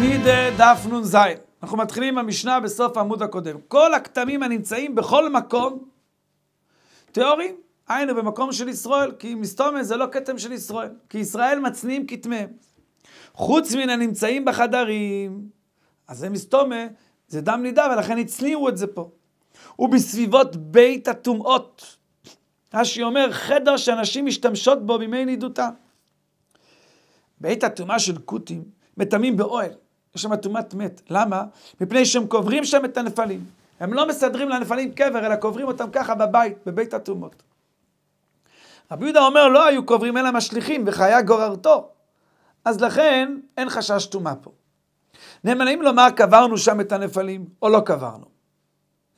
גידה דף נ"ז. אנחנו מתחילים עם המשנה בסוף העמוד הקודם. כל הכתמים הנמצאים בכל מקום, תיאורים, היינו במקום של ישראל, כי מסתומת זה לא כתם של ישראל, כי ישראל מצניעים כתמיהם. חוץ מן הנמצאים בחדרים, אז זה מסתומה, זה דם נידה, ולכן הצניעו את זה פה. ובסביבות בית הטומאות, רש"י אומר, חדר שאנשים משתמשות בו בימי נידותה. בעת הטומאה של כותים, מטמאים באוהל. יש שם טומאת מת. למה? מפני שהם קוברים שם את הנפלים. הם לא מסדרים לנפלים קבר, אלא קוברים אותם ככה בבית, בבית הטומאות. רבי יהודה אומר, לא היו קוברים אלא משליכים, וחיה גוררתו. אז לכן, אין חשש טומאה פה. נאמנים לומר, קברנו שם את הנפלים, או לא קברנו.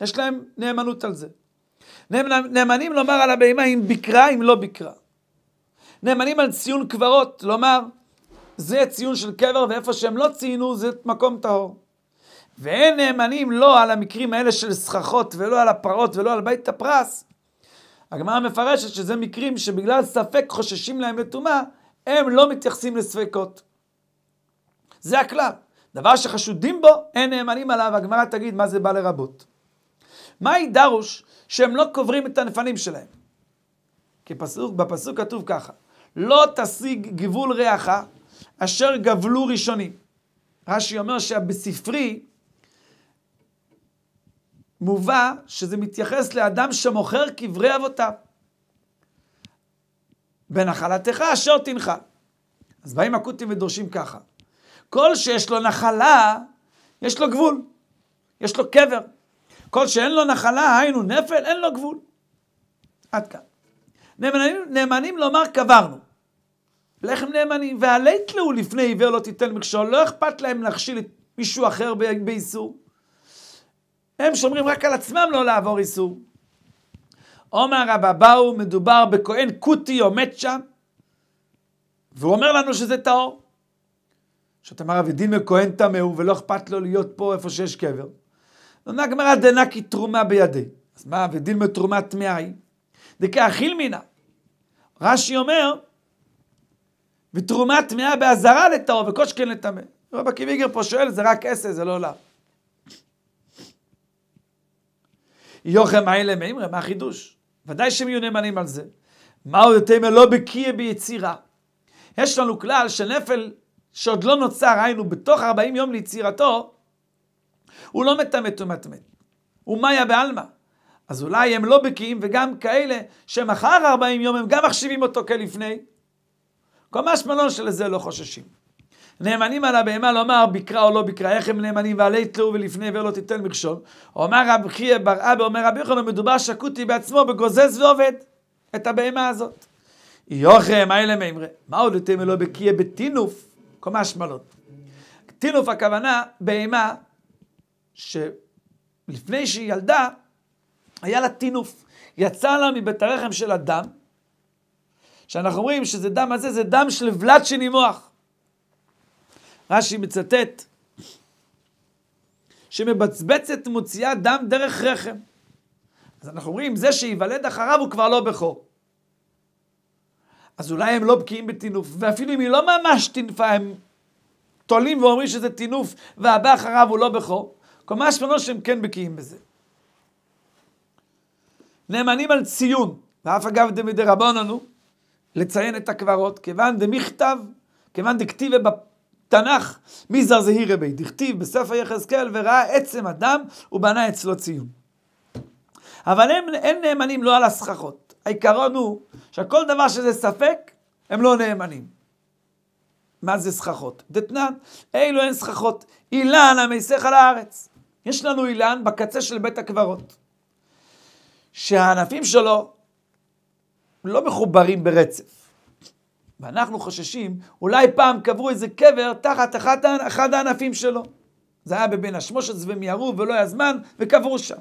יש להם נאמנות על זה. נאמנים לומר על הבהמה אם ביקרה, אם לא ביקרה. נאמנים על ציון קברות, לומר זה ציון של קבר, ואיפה שהם לא ציינו, זה מקום טהור. ואין נאמנים לא על המקרים האלה של סככות, ולא על הפרות, ולא על בית הפרס. הגמרא מפרשת שזה מקרים שבגלל ספק חוששים להם לטומאה, הם לא מתייחסים לספקות. זה הכלל. דבר שחשודים בו, אין נאמנים עליו, הגמרא תגיד מה זה בא לרבות. מהי דרוש שהם לא קוברים את הנפנים שלהם? כי בפסוק כתוב ככה, לא תשיג גבול רעך אשר גבלו ראשונים. רש"י אומר שבספרי מובא שזה מתייחס לאדם שמוכר קברי אבותיו. בנחלתך אשר תנחל. אז באים הכותים ודורשים ככה. כל שיש לו נחלה, יש לו גבול. יש לו קבר. כל שאין לו נחלה, היינו נפל, אין לו גבול. עד כאן. נאמנים, נאמנים לומר קברנו. לחם נאמנים, ועלי תלאו לפני עיוור לא תיתן מכשול, לא אכפת להם להכשיל את מישהו אחר באיסור. הם שומרים רק על עצמם לא לעבור איסור. עומר רבא באו, מדובר בכהן קוטי עומד שם, והוא אומר לנו שזה טהור. שאתה אומר, אמר, דין מכהן טמא הוא, ולא אכפת לו להיות פה איפה שיש קבר. עונה הגמרא כי תרומה בידי. אז מה, ודין מתרומה טמאה היא? דקה אכיל מינה. רש"י אומר, ותרומה טמאה באזהרה לטהור וכל לטמא. לטמא. רב איגר פה שואל, זה רק עשר, זה לא לאו. יוכם האלה מאמרי, מה החידוש? ודאי שהם יהיו נאמנים על זה. מה עוד יותר לא בקיא ביצירה? יש לנו כלל שנפל שעוד לא נוצר, היינו בתוך 40 יום ליצירתו, הוא לא מטמא טומאת מת. הוא מאיה בעלמא. אז אולי הם לא בקיאים, וגם כאלה שמחר 40 יום הם גם מחשיבים אותו כלפני, קומש מלון שלזה לא חוששים. נאמנים על הבהמה לומר ביקרה או לא ביקרה, איך הם נאמנים ועלי תלו ולפני עבר לא תיתן מכשול. אומר רב חייא בר אבא, אומר רבי יוחנן, מדובר שקוטי בעצמו בגוזז ועובד את הבהמה הזאת. מה אלה מימרי? מה עוד יותר מלא בקיא בטינוף? קומש שמלון. טינוף הכוונה בהמה שלפני שהיא ילדה, היה לה טינוף. יצא לה מבית הרחם של אדם, שאנחנו אומרים שזה דם הזה, זה דם של ולד שנימוח. רש"י מצטט שמבצבצת מוציאה דם דרך רחם. אז אנחנו אומרים, זה שייוולד אחריו הוא כבר לא בכור. אז אולי הם לא בקיאים בטינוף, ואפילו אם היא לא ממש טינפה, הם תולים ואומרים שזה טינוף, והבא אחריו הוא לא בכור. כלומר, יש השמענו שהם כן בקיאים בזה. נאמנים על ציון, ואף אגב דמי דרבננו, לציין את הקברות, כיוון דמכתב, כיוון דכתיב בתנ"ך, מי זר זה הירא בי, דכתיב בספר יחזקאל וראה עצם אדם ובנה אצלו ציון. אבל הם, אין נאמנים לא על הסככות. העיקרון הוא שכל דבר שזה ספק, הם לא נאמנים. מה זה סככות? דתנן, אילו אין סככות, אילן המסך על הארץ. יש לנו אילן בקצה של בית הקברות, שהענפים שלו לא מחוברים ברצף. ואנחנו חוששים, אולי פעם קברו איזה קבר תחת אחד, אחד הענפים שלו. זה היה בבין השמושץ ומיהרו ולא היה זמן וקברו שם.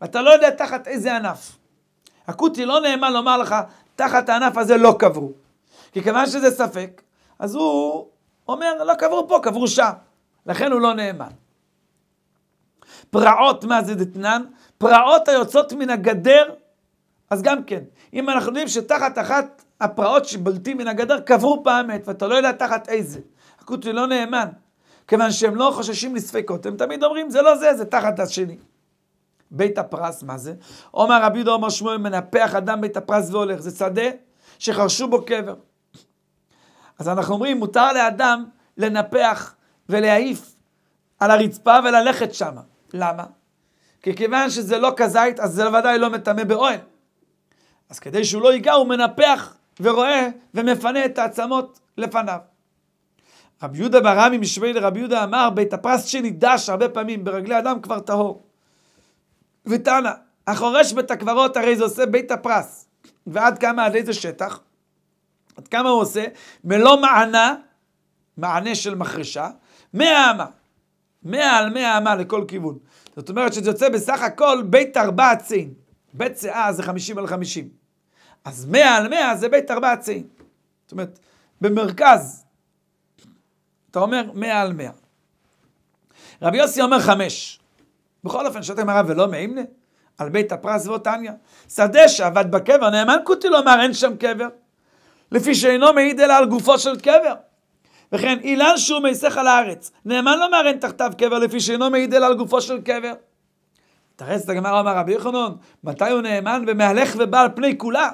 ואתה לא יודע תחת איזה ענף. הכותי לא נאמן לומר לך, תחת הענף הזה לא קברו. כי כיוון שזה ספק, אז הוא אומר, לא קברו פה, קברו שם. לכן הוא לא נאמן. פרעות, מה זה דתנן? פרעות היוצאות מן הגדר אז גם כן, אם אנחנו יודעים שתחת אחת הפרעות שבולטים מן הגדר קברו פעם את, ואתה לא יודע תחת איזה. הכותל לא נאמן. כיוון שהם לא חוששים לספקות, הם תמיד אומרים, זה לא זה, זה תחת השני. בית הפרס, מה זה? עומר רבי יהודה עומר שמואל מנפח אדם בית הפרס והולך, זה שדה שחרשו בו קבר. אז אנחנו אומרים, מותר לאדם לנפח ולהעיף על הרצפה וללכת שמה. למה? כי כיוון שזה לא כזית, אז זה ודאי לא מטמא באוהל. אז כדי שהוא לא ייגע, הוא מנפח ורואה ומפנה את העצמות לפניו. רבי יהודה ברמי משווה לרבי יהודה אמר, בית הפרס שנידש הרבה פעמים ברגלי אדם כבר טהור. ותנא, החורש בית הקברות הרי זה עושה בית הפרס. ועד כמה, עד איזה שטח? עד כמה הוא עושה? מלוא מענה, מענה של מחרשה, מאה אמה. מאה על מאה אמה לכל כיוון. זאת אומרת שזה יוצא בסך הכל בית ארבע צין. בית סאה זה חמישים על חמישים. אז מאה על מאה זה בית ארבעצי. זאת אומרת, במרכז, אתה אומר מאה על מאה. רבי יוסי אומר חמש. בכל אופן, שתם הרב ולא מאימנה, על בית הפרס ואותניה. שדה שעבד בקבר, נאמן כותי לומר אין שם קבר, לפי שאינו מעיד אלא על גופו של קבר. וכן אילן שהוא מייסך על הארץ, נאמן לומר אין תחתיו קבר, לפי שאינו מעיד אלא על גופו של קבר. תרס את הגמרא אמר רבי יחנון, מתי הוא נאמן ומהלך ובא על פני כולה?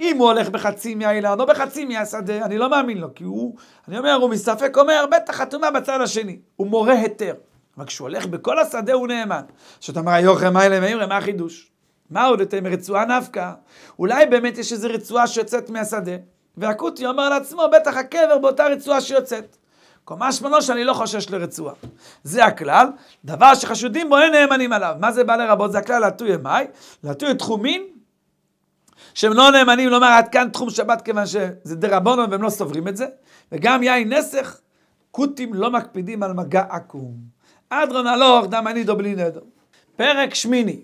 אם הוא הולך בחצי מהאילן או בחצי מהשדה, אני לא מאמין לו, כי הוא, אני אומר, הוא מספק, אומר, בטח חתומה בצד השני. הוא מורה היתר. אבל כשהוא הולך בכל השדה הוא נאמן. אומר, אומרת, מה אלה מאירה, מה החידוש? מה עוד אתם רצועה נפקא? אולי באמת יש איזו רצועה שיוצאת מהשדה, והכותי אומר לעצמו, בטח הקבר באותה רצועה שיוצאת. קומה שמונה שאני לא חושש לרצועה. זה הכלל, דבר שחשודים בו אין נאמנים עליו. מה זה בא לרבות? זה הכלל להטוי אמי, להטוי תחומין שהם לא נאמנים לומר עד כאן תחום שבת כיוון שזה דרבנון והם לא סוברים את זה. וגם יין נסך, כותים לא מקפידים על מגע עקום. אדרון הלוך דם דו בלי נדו. פרק שמיני,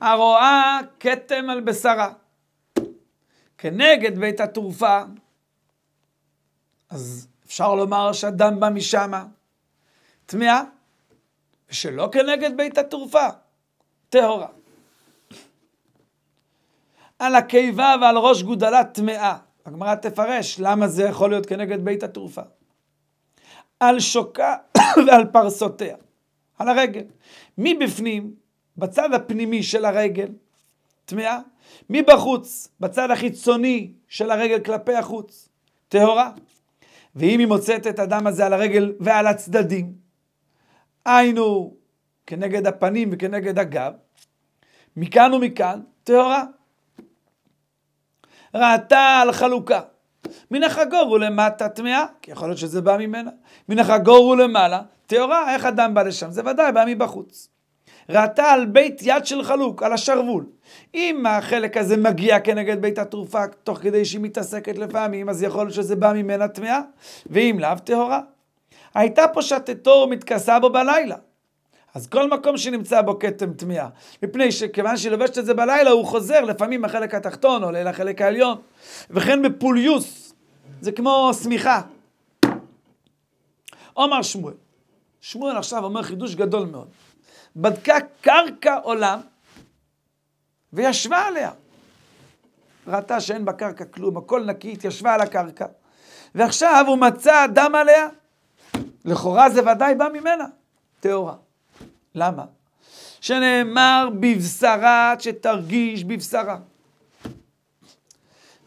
הרואה כתם על בשרה. כנגד בית התרופה, אז אפשר לומר שהדם בא משמה. טמאה, ושלא כנגד בית התרופה, טהורה. על הקיבה ועל ראש גודלה טמאה. הגמרא תפרש למה זה יכול להיות כנגד בית התרופה. על שוקה ועל פרסותיה, על הרגל. מבפנים, בצד הפנימי של הרגל, טמאה. מבחוץ, בצד החיצוני של הרגל כלפי החוץ, טהורה. ואם היא מוצאת את הדם הזה על הרגל ועל הצדדים, היינו כנגד הפנים וכנגד הגב, מכאן ומכאן, טהורה. ראתה על חלוקה. מן החגור הוא למטה טמאה, כי יכול להיות שזה בא ממנה. מן החגור הוא למעלה, טהורה, איך אדם בא לשם? זה ודאי בא מבחוץ. ראתה על בית יד של חלוק, על השרוול. אם החלק הזה מגיע כנגד בית התרופה, תוך כדי שהיא מתעסקת לפעמים, אז יכול להיות שזה בא ממנה טמאה, ואם לאו, טהורה. הייתה פה שתתור מתכסה בו בלילה. אז כל מקום שנמצא בו כתם טמיעה, מפני שכיוון שהיא לובשת את זה בלילה, הוא חוזר לפעמים לחלק התחתון או לחלק העליון. וכן בפוליוס, זה כמו שמיכה. עומר שמואל, שמואל עכשיו אומר חידוש גדול מאוד. בדקה קרקע עולם וישבה עליה. ראתה שאין בקרקע כלום, הכל נקי, התיישבה על הקרקע. ועכשיו הוא מצא דם עליה. לכאורה זה ודאי בא ממנה, טהורה. למה? שנאמר בבשרה שתרגיש בבשרה.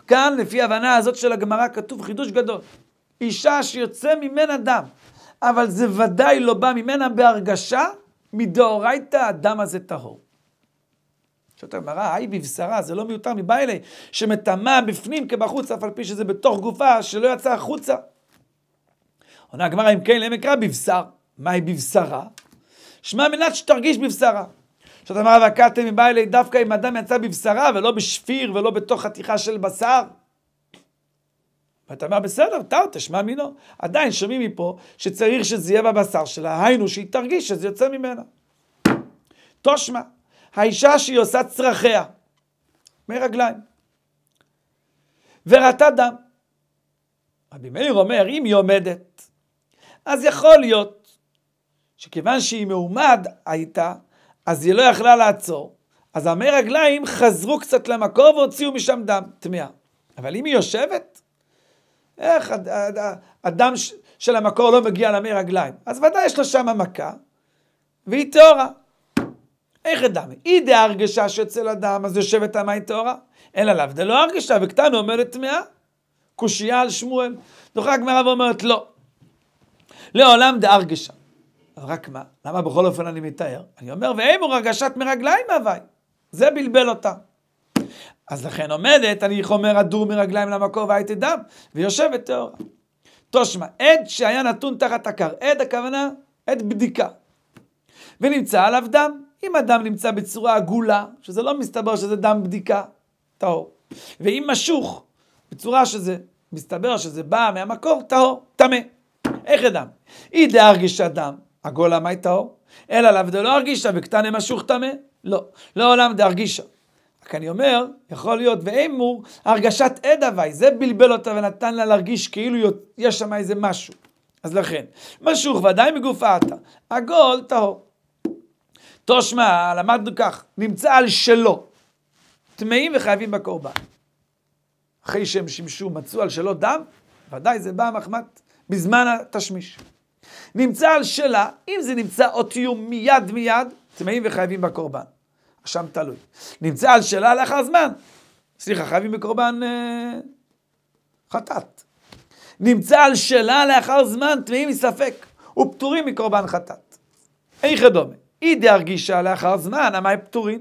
כאן, לפי ההבנה הזאת של הגמרא, כתוב חידוש גדול. אישה שיוצא ממנה דם, אבל זה ודאי לא בא ממנה בהרגשה, מדאורייתא הדם הזה טהור. שואלת הגמרא, היי בבשרה, זה לא מיותר מביילי, שמטמא בפנים כבחוץ, אף על פי שזה בתוך גופה, שלא יצא החוצה. עונה הגמרא, אם כן, למקרא בבשר? מהי בבשרה? שמע מנת שתרגיש בבשרה. שאתה אמר והכרתם מבא אלי דווקא אם אדם יצא בבשרה ולא בשפיר ולא בתוך חתיכה של בשר. ואתה אומר, בסדר, תרתי שמע מינו. עדיין שומעים מפה שצריך שזה יהיה בבשר שלה, היינו שהיא תרגיש שזה יוצא ממנה. תושמע, האישה שהיא עושה צרכיה מרגליים, וראתה דם. רבי מאיר אומר, אם היא עומדת, אז יכול להיות שכיוון שהיא מעומד הייתה, אז היא לא יכלה לעצור. אז עמי רגליים חזרו קצת למקור והוציאו משם דם טמאה. אבל אם היא יושבת, איך הד, הד, הדם ש, של המקור לא מגיע לעמי רגליים? אז ודאי יש לה שם מכה, והיא טהורה. איך הדם? היא דה הרגשה שאצל הדם, אז יושבת המים טהורה? אלא לאו דה לא הרגשה, וקטנו עומדת טמאה. קושייה על שמואל. דוחה הגמרא ואומרת לא. לעולם דה הרגשה. רק מה? למה בכל אופן אני מתאר? אני אומר, ואימו הרגשת מרגליים הווי. זה בלבל אותה. אז לכן עומדת, אני חומר הדור מרגליים למקור והייתי דם, ויושבת טהורה. תושמע, עד שהיה נתון תחת הקר, עד הכוונה, עד בדיקה. ונמצא עליו דם. אם הדם נמצא בצורה עגולה, שזה לא מסתבר שזה דם בדיקה, טהור. ואם משוך, בצורה שזה, מסתבר שזה בא מהמקור, טהור, טמא. איך הדם? אי דה דהרגיש הדם, הגולה מי טהור. אלא לאו דלא הרגישה בקטנה משוך טמא. לא, לעולם לא דארגישה. רק אני אומר, יכול להיות ואמור, הרגשת עד הווי, זה בלבל אותה ונתן לה להרגיש כאילו יש שם איזה משהו. אז לכן, משוך ודאי מגוף האטה, עגול טהור. תושמע, למדנו כך, נמצא על שלו. טמאים וחייבים בקורבן. אחרי שהם שימשו, מצאו על שלו דם, ודאי זה בא מחמת בזמן התשמיש. נמצא על שלה, אם זה נמצא יום מיד מיד, טמאים וחייבים בקורבן. שם תלוי. נמצא על שלה לאחר זמן. סליחה, חייבים בקורבן אה, חטאת. נמצא על שלה לאחר זמן, טמאים מספק, ופטורים מקורבן חטאת. איך דומה? אי דהרגישה לאחר זמן, הם פטורים.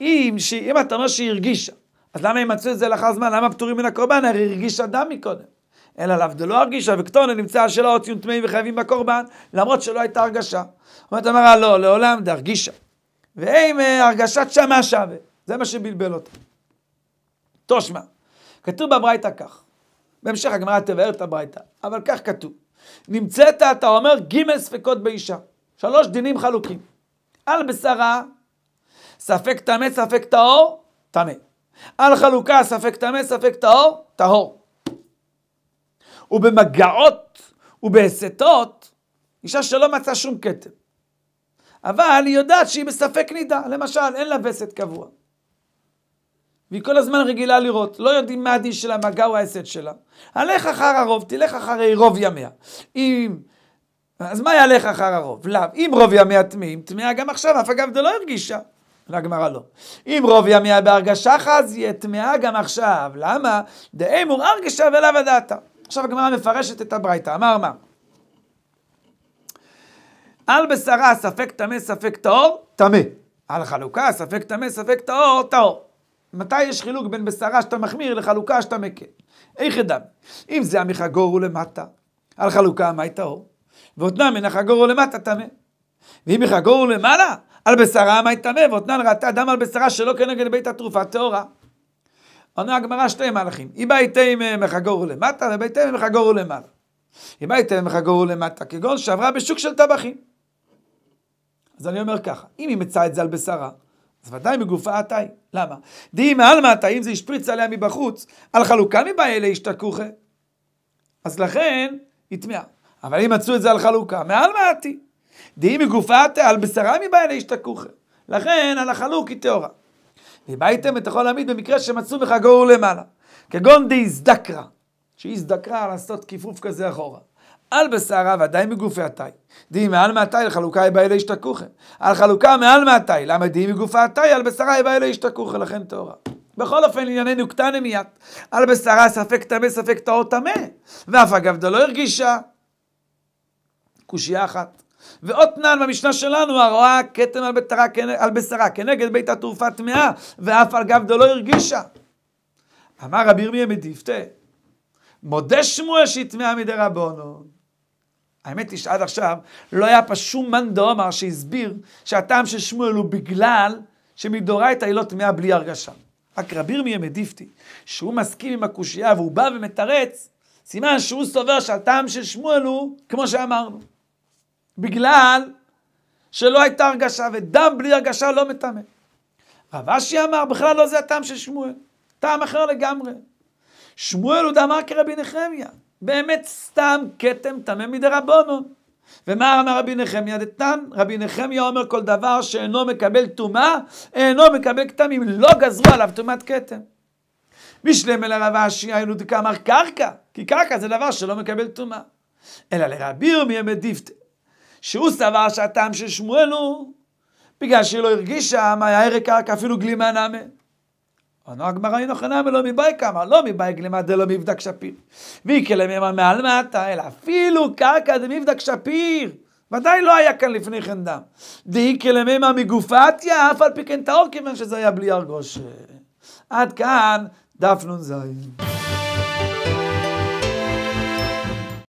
אם, ש... אם אתה אומר שהיא הרגישה, אז למה הם מצאו את זה לאחר זמן? למה פטורים מן הקורבן? הרי הרגישה דם מקודם. אלא לאו דלא הרגישה וקטונה נמצא שלא הוציאו טמאים וחייבים בקורבן, למרות שלא הייתה הרגשה. אומרת אמרה, לא, לעולם דהרגישה. ואם אה, הרגשת שמה שווה, זה מה שבלבל אותה. תושמע, כתוב בברייתא כך, בהמשך הגמרא תבאר את הברייתא, אבל כך כתוב, נמצאת, אתה אומר, ג' ספקות באישה, שלוש דינים חלוקים. על בשרה, ספק טמא, ספק טהור, טמא. על חלוקה, ספק טמא, ספק טהור, טהור. ובמגעות ובהסתות, אישה שלא מצאה שום כתם. אבל היא יודעת שהיא בספק נידה, למשל, אין לה וסת קבוע. והיא כל הזמן רגילה לראות, לא יודעים מה הדין שלה, מה או ההסת שלה. הלך אחר הרוב, תלך אחרי רוב ימיה. אם... אז מה ילך אחר הרוב? לאו. אם רוב ימיה טמאים, טמאה גם עכשיו, אף אגב, זה לא הרגישה. לגמרא לא. אם רוב ימיה בהרגשה חז, יהיה טמאה גם עכשיו. למה? דאמור הרגשה ולאו הדעתה. עכשיו הגמרא מפרשת את הברייתא, אמר מה? על בשרה ספק טמא ספק טהור, טמא. על חלוקה ספק טמא ספק טהור, טהור. מתי יש חילוק בין בשרה שאתה מחמיר לחלוקה שאתה מקל? איך אדם? אם זה עמיך גורו למטה, על חלוקה מהי טהור, ואותנה מן גורו למטה טמא. ואם מחגורו למעלה, על בשרה מהי טמא, ואותנה ראתה דם על בשרה שלא כנגד בית התרופה טהורה. עונה הגמרא שתי מהלכים. איבייתי אה, מחגורו למטה וביתי מחגורו למעלה. איבייתי מחגורו למטה, כגון שעברה בשוק של טבחים. אז אני אומר ככה, אם היא מצאה את זה על בשרה, אז ודאי מגופה עתאי. למה? דהי מעלמא עתאי, אם זה השפריץ עליה מבחוץ, על חלוקה מבעיה להשתכוכה. אז לכן, היא טמאה. אבל אם מצאו את זה על חלוקה, מעלמא עתי. דהי מגופה עתאי, על בשרה מבעיה להשתכוכה. לכן, על החלוק היא טהורה. ובאיתם את החול העמיד במקרה שמצאו ממך גור למעלה. כגון דהזדקרה, שהזדקרה לעשות כיפוף כזה אחורה. על בשערה ועדיין מגופי התאי. דהי מעל מהתאי לחלוקה היא אלי ישתכוכם. על חלוקה מעל מהתאי, למה דהי מגופי התאי על בשערה היא אלי ישתכוכם, לכן טהורה. בכל אופן, ענייננו קטן מיד. על בשערה ספק טמא, ספק טהור טמא. ואף אגב, דלא הרגישה. קושייה אחת. ועוד תנן במשנה שלנו, הרואה כתם על, ביתרה, על בשרה כנגד בית התעופה טמאה, ואף על גב דלא הרגישה. אמר רבי ירמיה מדיפתה, מודה שמואל שהיא טמאה מדי רבונו. האמת היא שעד עכשיו לא היה פה שום מאן דאומר שהסביר שהטעם של שמואל הוא בגלל שמדורייתא היא לא טמאה בלי הרגשה. רק רבי ירמיה מדיפתי, שהוא מסכים עם הקושייה והוא בא ומתרץ, סימן שהוא סובר שהטעם של שמואל הוא, כמו שאמרנו, בגלל שלא הייתה הרגשה, ודם בלי הרגשה לא מטמא. רב אשי אמר, בכלל לא זה הטעם של שמואל, טעם אחר לגמרי. שמואל הוא דאמר כרבי נחמיה, באמת סתם כתם טמא מדי רבונו. ומה אמר רבי נחמיה דתן? רבי נחמיה אומר כל דבר שאינו מקבל טומאה, אינו מקבל כתמים, לא גזרו עליו טומאת כתם. משלם אל הרב אשי היינו דקאמר קרקע, כי קרקע זה דבר שלא מקבל טומאה. אלא לרבי ירמיה מדיפתא שהוא סבר שהטעם של שמואל הוא בגלל שהיא לא הרגישה מה היה הרק קרקע אפילו גלימה נאמה. אמר הגמרא אינו חנאמה כן לא מבאי כמה, לא מבאי גלימה דלא מבדק שפיר. ויקלה מימה מעל מטה, אלא אפילו קרקע דמבדק שפיר. ודאי לא היה כאן לפני כן דם. דאיקלה מימה מגופתיה, אף על פי כן טהור, כיוון שזה היה בלי הרגוש. עד כאן דף נ"ז.